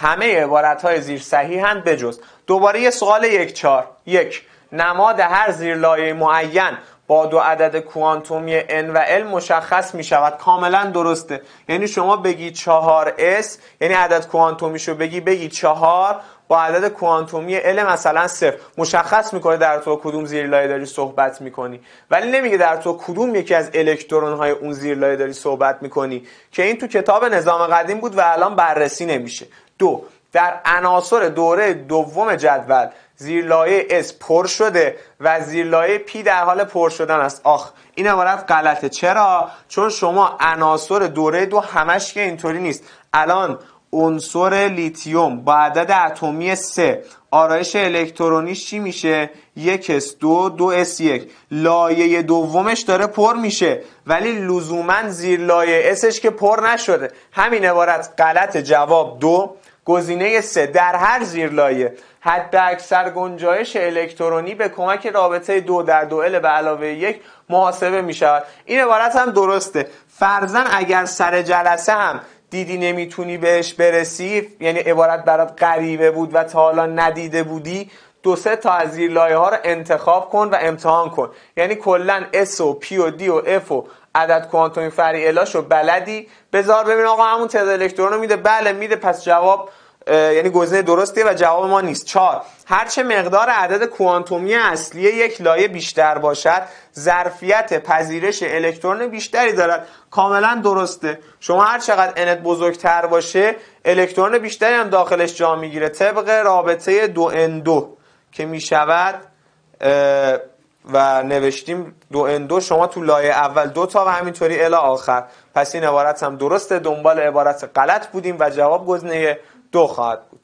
همه عبارت های زیر صحیح هم بجز دوباره یه سوال یک چار یک نماد هر زیر لایه معین با دو عدد کوانتومی n و l مشخص می شود کاملا درسته یعنی شما بگی چهار s یعنی عدد کوانتومیشو بگی بگی چهار با عدد کوانتومی l مثلا صفر مشخص میکنه در تو کدوم زیر لایه داری صحبت میکنی ولی نمیگه در تو کدوم یکی از الکترون های اون زیر لایه داری صحبت میکنی که این تو کتاب نظام قدیم بود و الان بررسی نمیشه دو در عناصر دوره دوم جدول زیر لایه S پر شده و زیر لایه پی در حال پر شدن است آخ این عبارت غلطه چرا چون شما عناصر دوره دو همش که اینطوری نیست الان عنصر لیتیوم با عدد اتمی 3 آرایش الکترونیش چی میشه؟ یک اس دو دو S یک لایه دومش داره پر میشه ولی لزوما زیر لایه اسش که پر نشده همین عبارت غلط جواب دو گزینه سه در هر زیرلایه حد اکثر گنجایش الکترونی به کمک رابطه دو در دوئل به علاوه یک محاسبه می شود این عبارت هم درسته فرزن اگر سر جلسه هم دیدی نمیتونی بهش برسی یعنی عبارت برات غریبه بود و تا حالا ندیده بودی دو سه تا از زیر لایه ها رو انتخاب کن و امتحان کن یعنی کلا اس و پی و دی و اف و عدد کوانتومی الاش رو بلدی بذار ببین آقا همون تعداد الکترون رو میده بله میده پس جواب یعنی گزینه درستیه و جواب ما نیست چهار هرچه مقدار عدد کوانتومی اصلی یک لایه بیشتر باشد ظرفیت پذیرش الکترون بیشتری دارد کاملا درسته شما هر چقدر انت بزرگتر باشه الکترون بیشتری هم داخلش جا میگیره طبق رابطه دو ان دو که می شود و نوشتیم دو ان دو شما تو لایه اول دو تا و همینطوری الا آخر پس این عبارت هم درسته دنبال عبارت غلط بودیم و جواب گزینه دو خواهد بود